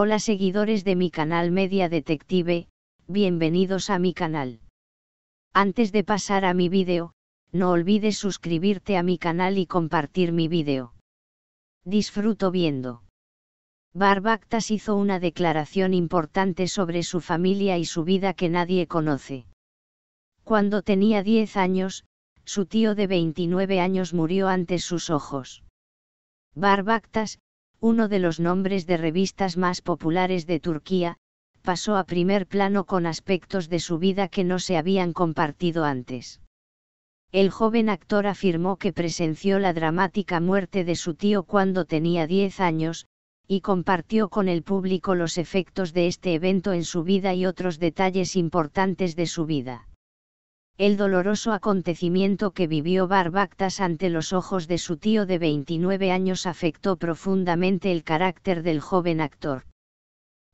Hola seguidores de mi canal Media Detective, bienvenidos a mi canal. Antes de pasar a mi vídeo, no olvides suscribirte a mi canal y compartir mi vídeo. Disfruto viendo. Barbactas hizo una declaración importante sobre su familia y su vida que nadie conoce. Cuando tenía 10 años, su tío de 29 años murió ante sus ojos. Barbactas, uno de los nombres de revistas más populares de Turquía, pasó a primer plano con aspectos de su vida que no se habían compartido antes. El joven actor afirmó que presenció la dramática muerte de su tío cuando tenía 10 años, y compartió con el público los efectos de este evento en su vida y otros detalles importantes de su vida el doloroso acontecimiento que vivió Barbactas ante los ojos de su tío de 29 años afectó profundamente el carácter del joven actor.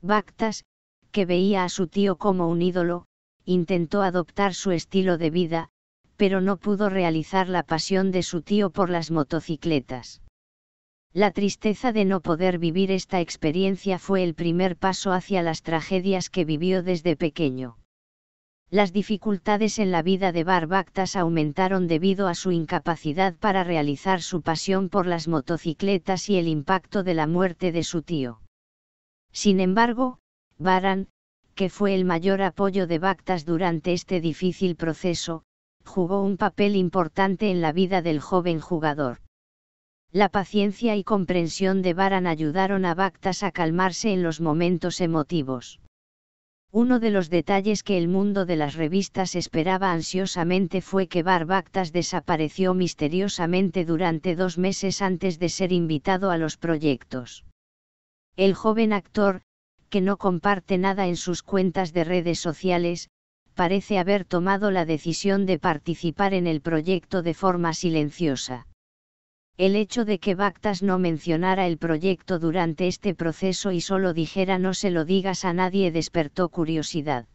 Bactas, que veía a su tío como un ídolo, intentó adoptar su estilo de vida, pero no pudo realizar la pasión de su tío por las motocicletas. La tristeza de no poder vivir esta experiencia fue el primer paso hacia las tragedias que vivió desde pequeño. Las dificultades en la vida de Bactas aumentaron debido a su incapacidad para realizar su pasión por las motocicletas y el impacto de la muerte de su tío. Sin embargo, Baran, que fue el mayor apoyo de Bactas durante este difícil proceso, jugó un papel importante en la vida del joven jugador. La paciencia y comprensión de Baran ayudaron a Bactas a calmarse en los momentos emotivos. Uno de los detalles que el mundo de las revistas esperaba ansiosamente fue que Barbactas desapareció misteriosamente durante dos meses antes de ser invitado a los proyectos. El joven actor, que no comparte nada en sus cuentas de redes sociales, parece haber tomado la decisión de participar en el proyecto de forma silenciosa el hecho de que Bactas no mencionara el proyecto durante este proceso y solo dijera no se lo digas a nadie despertó curiosidad.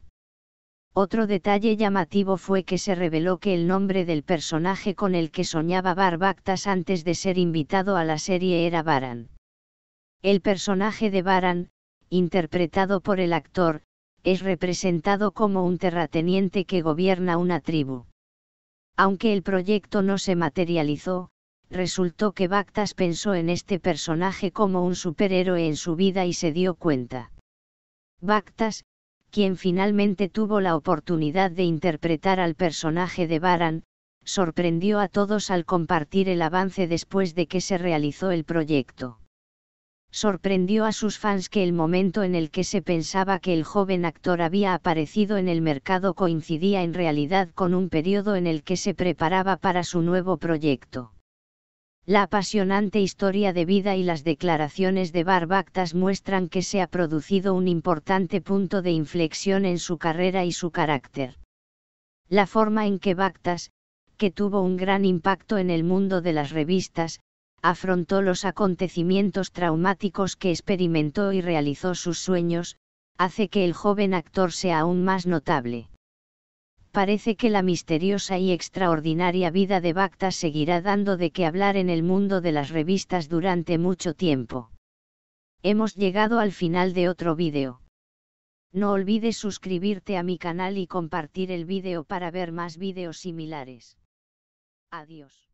Otro detalle llamativo fue que se reveló que el nombre del personaje con el que soñaba Bar Bactas antes de ser invitado a la serie era Baran. El personaje de Baran, interpretado por el actor, es representado como un terrateniente que gobierna una tribu. Aunque el proyecto no se materializó, resultó que Bactas pensó en este personaje como un superhéroe en su vida y se dio cuenta. Bactas, quien finalmente tuvo la oportunidad de interpretar al personaje de Baran, sorprendió a todos al compartir el avance después de que se realizó el proyecto. Sorprendió a sus fans que el momento en el que se pensaba que el joven actor había aparecido en el mercado coincidía en realidad con un periodo en el que se preparaba para su nuevo proyecto. La apasionante historia de vida y las declaraciones de Barbactas muestran que se ha producido un importante punto de inflexión en su carrera y su carácter. La forma en que Bactas, que tuvo un gran impacto en el mundo de las revistas, afrontó los acontecimientos traumáticos que experimentó y realizó sus sueños, hace que el joven actor sea aún más notable parece que la misteriosa y extraordinaria vida de Bacta seguirá dando de qué hablar en el mundo de las revistas durante mucho tiempo. Hemos llegado al final de otro vídeo. No olvides suscribirte a mi canal y compartir el vídeo para ver más vídeos similares. Adiós.